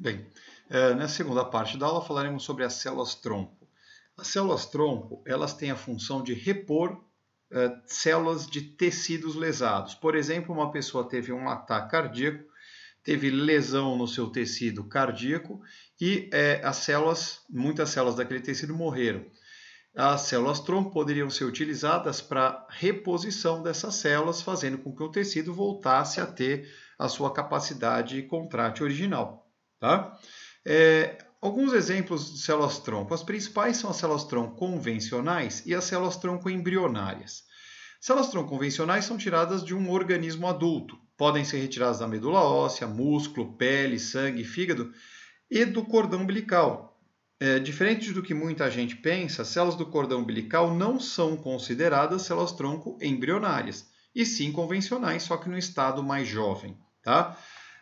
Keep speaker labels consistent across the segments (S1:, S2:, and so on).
S1: Bem, eh, na segunda parte da aula falaremos sobre as células tronco. As células tronco elas têm a função de repor eh, células de tecidos lesados. Por exemplo, uma pessoa teve um ataque cardíaco, teve lesão no seu tecido cardíaco e eh, as células, muitas células daquele tecido morreram. As células tronco poderiam ser utilizadas para reposição dessas células, fazendo com que o tecido voltasse a ter a sua capacidade contrate original. Tá? É, alguns exemplos de células tronco. As principais são as células tronco convencionais e as células tronco embrionárias. Células tronco convencionais são tiradas de um organismo adulto. Podem ser retiradas da medula óssea, músculo, pele, sangue, fígado e do cordão umbilical. É, diferente do que muita gente pensa, células do cordão umbilical não são consideradas células tronco embrionárias, e sim convencionais, só que no estado mais jovem. Tá?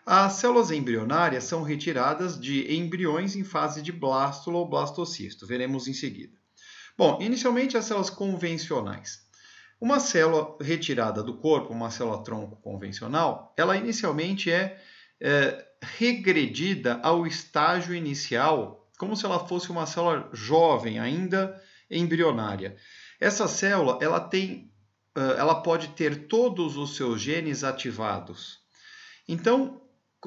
S1: As células embrionárias são retiradas de embriões em fase de blástulo ou blastocisto. Veremos em seguida. Bom, inicialmente as células convencionais. Uma célula retirada do corpo, uma célula tronco convencional, ela inicialmente é, é, regredida ao estágio inicial, como se ela fosse uma célula jovem, ainda embrionária. Essa célula ela tem, ela pode ter todos os seus genes ativados. Então,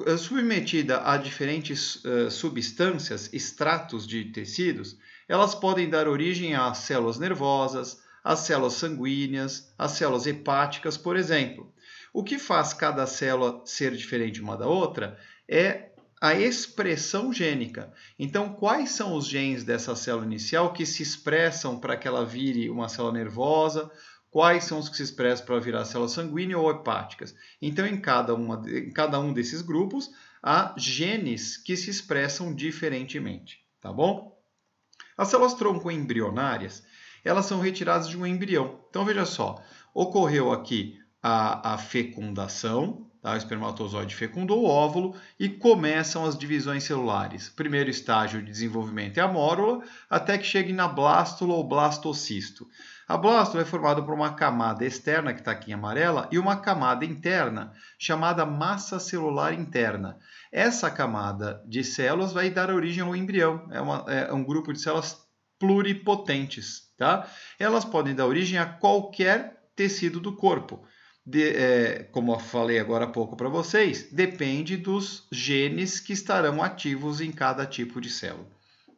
S1: eh, submetida a diferentes uh, substâncias, extratos de tecidos, elas podem dar origem a células nervosas, a células sanguíneas, a células hepáticas, por exemplo. O que faz cada célula ser diferente uma da outra é a expressão gênica. Então, quais são os genes dessa célula inicial que se expressam para que ela vire uma célula nervosa quais são os que se expressam para virar células sanguíneas ou hepáticas. Então, em cada, uma, em cada um desses grupos, há genes que se expressam diferentemente, tá bom? As células tronco embrionárias, elas são retiradas de um embrião. Então, veja só, ocorreu aqui a, a fecundação, Tá? O espermatozoide fecundou o óvulo e começam as divisões celulares. primeiro estágio de desenvolvimento é a mórula, até que chegue na blástula ou blastocisto. A blástula é formada por uma camada externa, que está aqui em amarela, e uma camada interna, chamada massa celular interna. Essa camada de células vai dar origem ao embrião, é, uma, é um grupo de células pluripotentes. Tá? Elas podem dar origem a qualquer tecido do corpo de, é, como eu falei agora há pouco para vocês, depende dos genes que estarão ativos em cada tipo de célula.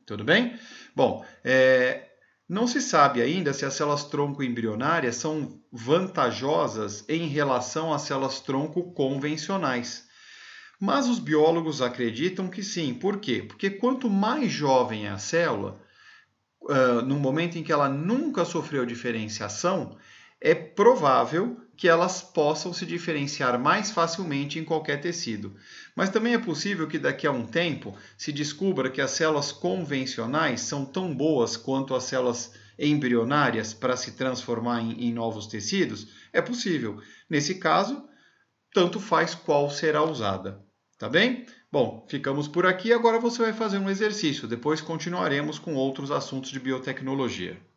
S1: Tudo bem? Bom, é, não se sabe ainda se as células tronco embrionárias são vantajosas em relação às células tronco convencionais. Mas os biólogos acreditam que sim. Por quê? Porque quanto mais jovem é a célula, uh, no momento em que ela nunca sofreu diferenciação, é provável que elas possam se diferenciar mais facilmente em qualquer tecido. Mas também é possível que daqui a um tempo se descubra que as células convencionais são tão boas quanto as células embrionárias para se transformar em, em novos tecidos. É possível. Nesse caso, tanto faz qual será usada. Tá bem? Bom, ficamos por aqui. Agora você vai fazer um exercício. Depois continuaremos com outros assuntos de biotecnologia.